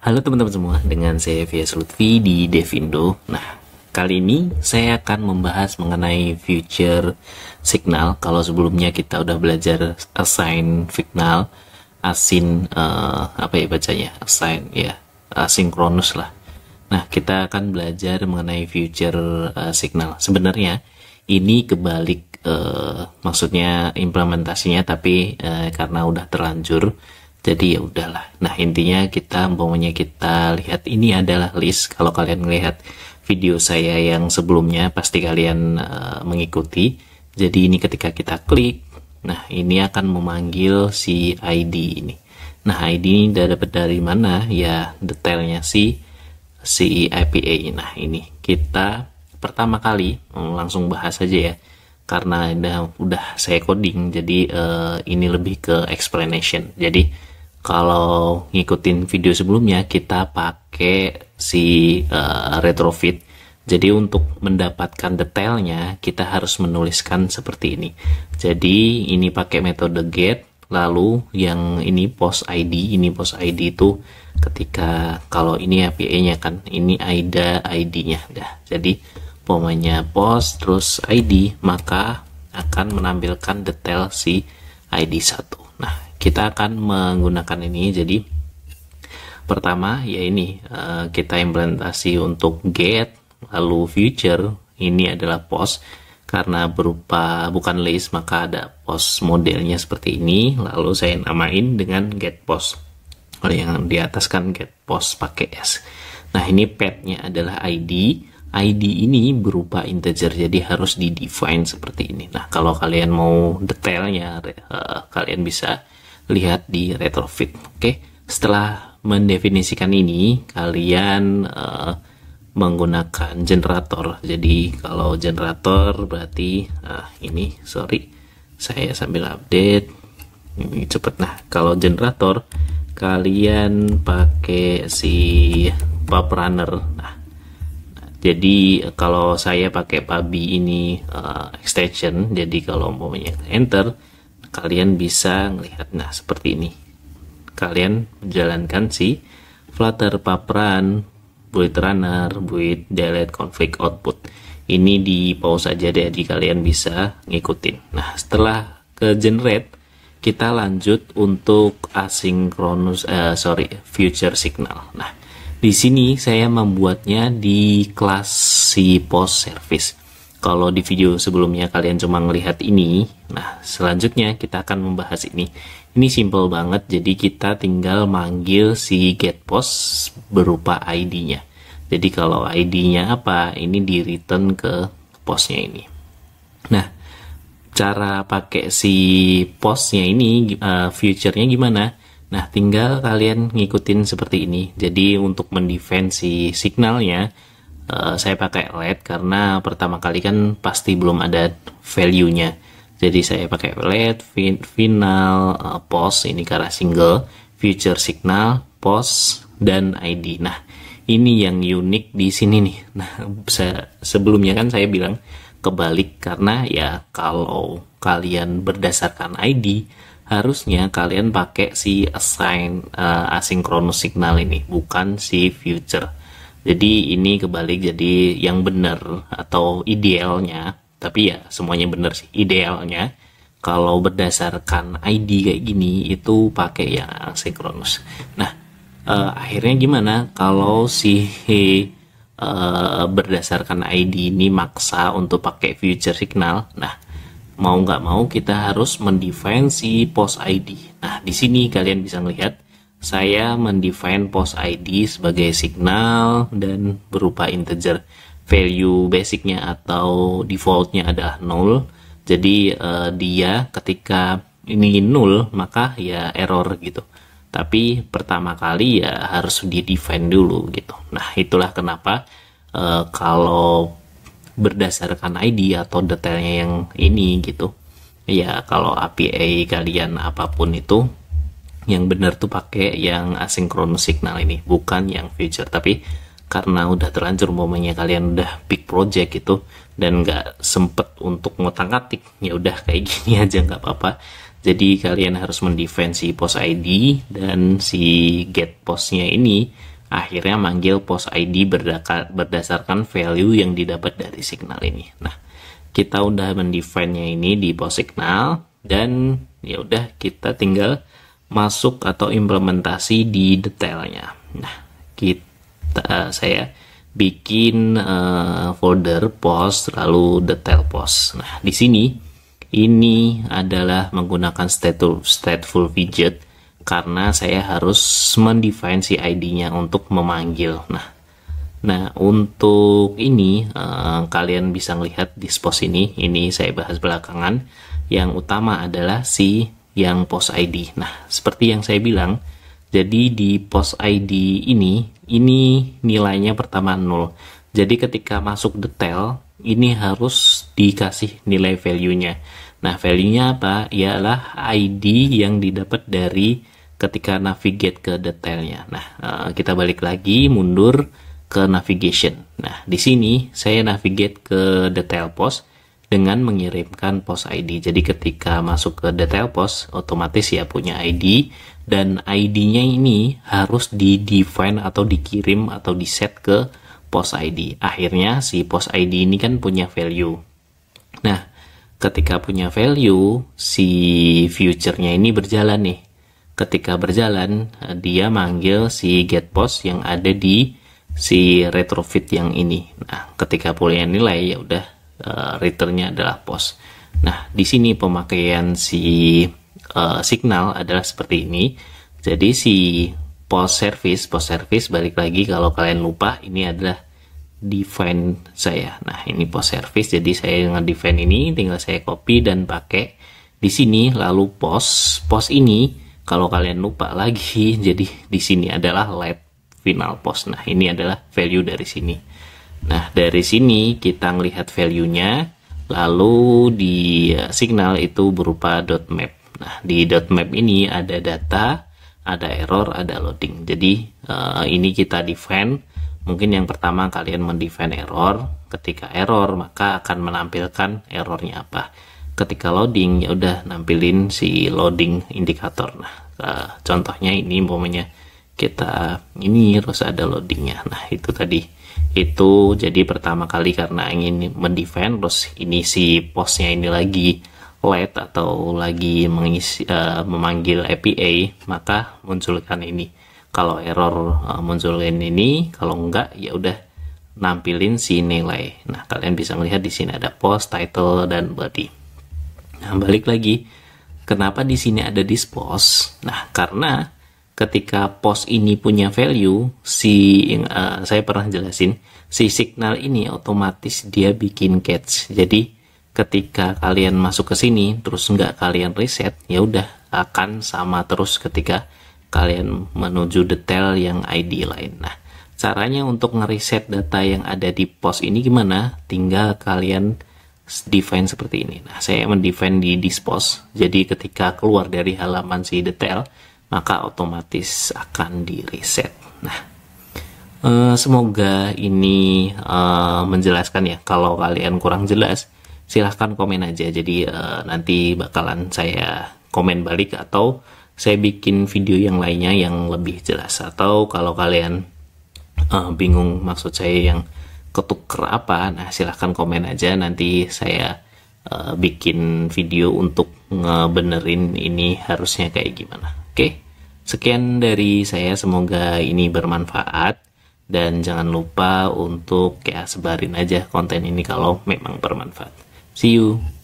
Halo teman-teman semua, dengan saya Fias Lutfi di Devindo. Nah, kali ini saya akan membahas mengenai future signal. Kalau sebelumnya kita udah belajar assign signal, asin uh, apa ya bacanya? Assign ya, asinkronus lah. Nah, kita akan belajar mengenai future uh, signal. Sebenarnya ini kebalik uh, maksudnya implementasinya tapi uh, karena udah terlanjur jadi ya udahlah nah intinya kita umpamanya kita lihat ini adalah list kalau kalian melihat video saya yang sebelumnya pasti kalian uh, mengikuti jadi ini ketika kita klik nah ini akan memanggil si ID ini nah ID ini dapat dari mana ya detailnya si si IPA nah ini kita pertama kali hmm, langsung bahas aja ya karena udah, udah saya coding jadi uh, ini lebih ke explanation jadi kalau ngikutin video sebelumnya kita pakai si uh, retrofit jadi untuk mendapatkan detailnya kita harus menuliskan seperti ini jadi ini pakai metode get lalu yang ini post ID ini post ID itu ketika kalau ini API nya kan ini IDA ID nya dah jadi pomanya post terus ID maka akan menampilkan detail si ID 1 nah kita akan menggunakan ini jadi pertama ya ini eh, kita implementasi untuk get lalu future ini adalah post karena berupa bukan list maka ada post modelnya seperti ini lalu saya namain dengan get post kalau yang di atas kan get post pakai s nah ini petnya adalah id ID ini berupa integer jadi harus di define seperti ini nah kalau kalian mau detailnya eh, kalian bisa lihat di retrofit. Oke, setelah mendefinisikan ini, kalian uh, menggunakan generator. Jadi kalau generator berarti uh, ini, sorry, saya sambil update. Ini cepet nah. Kalau generator kalian pakai si pub runner. Nah, jadi kalau saya pakai pabi ini uh, extension, jadi kalau mau enter kalian bisa melihat nah seperti ini kalian menjalankan si Flutter paperan buit runner buit delete config output ini di pause aja deh jadi kalian bisa ngikutin nah setelah ke generate kita lanjut untuk asinkronus uh, eh, sorry future signal nah di sini saya membuatnya di kelas si post service kalau di video sebelumnya kalian cuma melihat ini, nah selanjutnya kita akan membahas ini. Ini simple banget, jadi kita tinggal manggil si get post berupa ID-nya. Jadi kalau ID-nya apa, ini di return ke postnya ini. Nah, cara pakai si postnya ini, uh, future-nya gimana? Nah, tinggal kalian ngikutin seperti ini. Jadi untuk mendefense si signalnya, Eh, saya pakai LED karena pertama kali kan pasti belum ada value-nya. Jadi saya pakai LED, final, uh, eh, pos ini karena single, future signal, pos dan ID. Nah, ini yang unik di sini nih. Nah, se sebelumnya kan saya bilang kebalik karena ya kalau kalian berdasarkan ID harusnya kalian pakai si assign uh, asinkronus signal ini bukan si future jadi ini kebalik jadi yang benar atau idealnya tapi ya semuanya benar sih idealnya kalau berdasarkan ID kayak gini itu pakai yang asinkronus nah eh, akhirnya gimana kalau si eh, berdasarkan ID ini maksa untuk pakai future signal nah mau nggak mau kita harus mendefine si post ID nah di sini kalian bisa melihat saya mendefine post ID sebagai signal dan berupa integer value basicnya atau defaultnya adalah nol. jadi uh, dia ketika ini nol maka ya error gitu tapi pertama kali ya harus di define dulu gitu nah itulah kenapa uh, kalau berdasarkan ID atau detailnya yang ini gitu ya kalau API kalian apapun itu yang benar tuh pakai yang asinkronus signal ini bukan yang future tapi karena udah terlanjur momennya kalian udah big project gitu dan nggak sempet untuk ngotak atik ya udah kayak gini aja nggak apa-apa jadi kalian harus mendefend si post ID dan si get postnya ini akhirnya manggil post ID berdasarkan value yang didapat dari signal ini nah kita udah mendefendnya ini di post signal dan ya udah kita tinggal masuk atau implementasi di detailnya. Nah, kita eh, saya bikin uh, folder post lalu detail post. Nah, di sini ini adalah menggunakan stateful stateful widget karena saya harus mendefine si ID-nya untuk memanggil. Nah, nah untuk ini uh, kalian bisa melihat di post ini. Ini saya bahas belakangan. Yang utama adalah si yang POS ID. Nah, seperti yang saya bilang, jadi di POS ID ini, ini nilainya pertama 0. Jadi ketika masuk detail, ini harus dikasih nilai value-nya. Nah, value-nya apa? Ialah ID yang didapat dari ketika navigate ke detailnya. Nah, eh, kita balik lagi, mundur ke navigation. Nah, di sini saya navigate ke detail post dengan mengirimkan pos ID. Jadi ketika masuk ke detail pos, otomatis ya punya ID dan ID-nya ini harus di define atau dikirim atau di set ke pos ID. Akhirnya si pos ID ini kan punya value. Nah, ketika punya value, si future-nya ini berjalan nih. Ketika berjalan, dia manggil si get pos yang ada di si retrofit yang ini. Nah, ketika punya nilai ya udah Eh, returnnya adalah pos. Nah, di sini pemakaian si uh, signal adalah seperti ini. Jadi si post service, post service balik lagi kalau kalian lupa ini adalah define saya. Nah, ini post service jadi saya dengan define ini tinggal saya copy dan pakai di sini lalu post. Post ini kalau kalian lupa lagi jadi di sini adalah let final post. Nah, ini adalah value dari sini. Nah, dari sini kita melihat value-nya, lalu di eh, signal itu berupa dot map. Nah, di dot map ini ada data, ada error, ada loading. Jadi, eh, ini kita define. Mungkin yang pertama kalian mendefine error. Ketika error, maka akan menampilkan errornya apa. Ketika loading, ya udah nampilin si loading indikator. Nah, eh, contohnya ini umpamanya kita ini harus ada loadingnya. Nah, itu tadi itu jadi pertama kali karena ingin mendefend terus ini si posnya ini lagi late atau lagi mengisi uh, memanggil APA maka munculkan ini kalau error uh, munculin ini kalau enggak ya udah nampilin si nilai nah kalian bisa melihat di sini ada post title dan body nah balik lagi kenapa di sini ada dispose nah karena ketika pos ini punya value, si uh, saya pernah jelasin, si signal ini otomatis dia bikin catch. Jadi ketika kalian masuk ke sini terus nggak kalian reset, ya udah akan sama terus ketika kalian menuju detail yang ID lain. Nah, caranya untuk ngereset data yang ada di pos ini gimana? Tinggal kalian define seperti ini. Nah, saya mendefine di dispose. Jadi ketika keluar dari halaman si detail, maka otomatis akan di reset. Nah, uh, semoga ini uh, menjelaskan ya. Kalau kalian kurang jelas, silahkan komen aja. Jadi uh, nanti bakalan saya komen balik atau saya bikin video yang lainnya yang lebih jelas. Atau kalau kalian uh, bingung maksud saya yang ketuker apa, nah silahkan komen aja. Nanti saya uh, bikin video untuk ngebenerin ini harusnya kayak gimana. Oke, sekian dari saya. Semoga ini bermanfaat. Dan jangan lupa untuk ya sebarin aja konten ini kalau memang bermanfaat. See you!